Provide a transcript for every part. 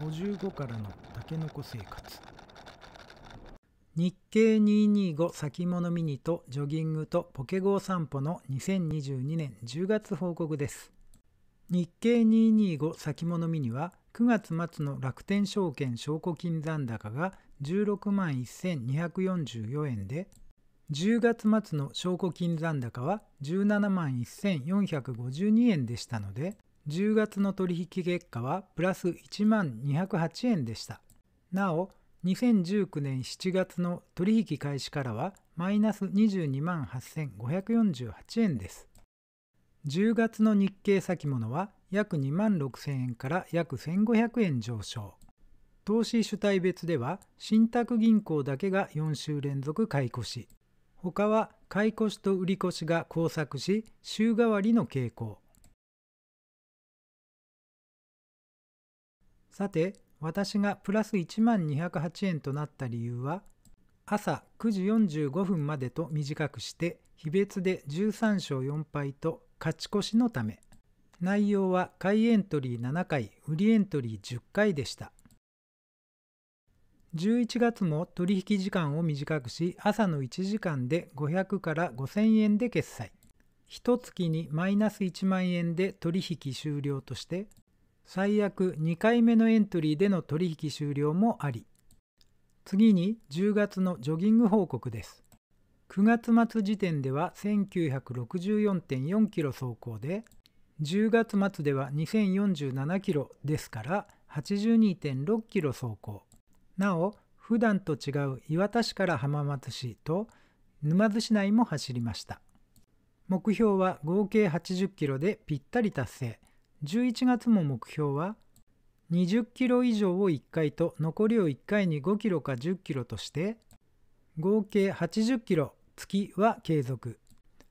55からのたけのこ生活日経225先物ミニとジョギングとポケゴー散歩の2022年10月報告です日経225先物ミニは9月末の楽天証券証拠金残高が16万1244円で10月末の証拠金残高は17万1452円でしたので10月の取引結果はプラス1万208円でした。なお、2019年7月の取引開始からはマイナス22万8548円です。10月の日経先物は約2万6000円から約1500円上昇。投資主体別では、信託銀行だけが4週連続買い越し。他は買い越しと売り越しが交錯し、週替わりの傾向。さて、私がプラス1万208円となった理由は、朝9時45分までと短くして、日別で13勝4敗と勝ち越しのため。内容は買いエントリー7回、売りエントリー10回でした。11月も取引時間を短くし、朝の1時間で500から5000円で決済。一月にマイナス1万円で取引終了として、最悪2回目のエントリーでの取引終了もあり次に10月のジョギング報告です9月末時点では1964.4キロ走行で10月末では2047キロですから82.6キロ走行なお普段と違う磐田市から浜松市と沼津市内も走りました目標は合計80キロでぴったり達成11月も目標は20キロ以上を1回と残りを1回に5キロか10キロとして合計80キロ月は継続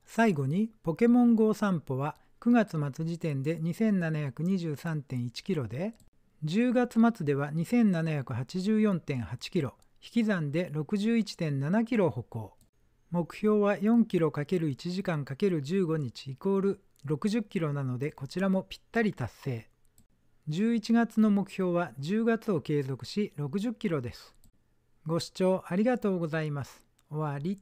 最後にポケモン GO 散歩は9月末時点で2723.1キロで10月末では2784.8キロ引き算で61.7キロ歩行目標は4キロ ×1 時間 ×15 日イコール60キロなのでこちらもぴったり達成11月の目標は10月を継続し60キロですご視聴ありがとうございます終わり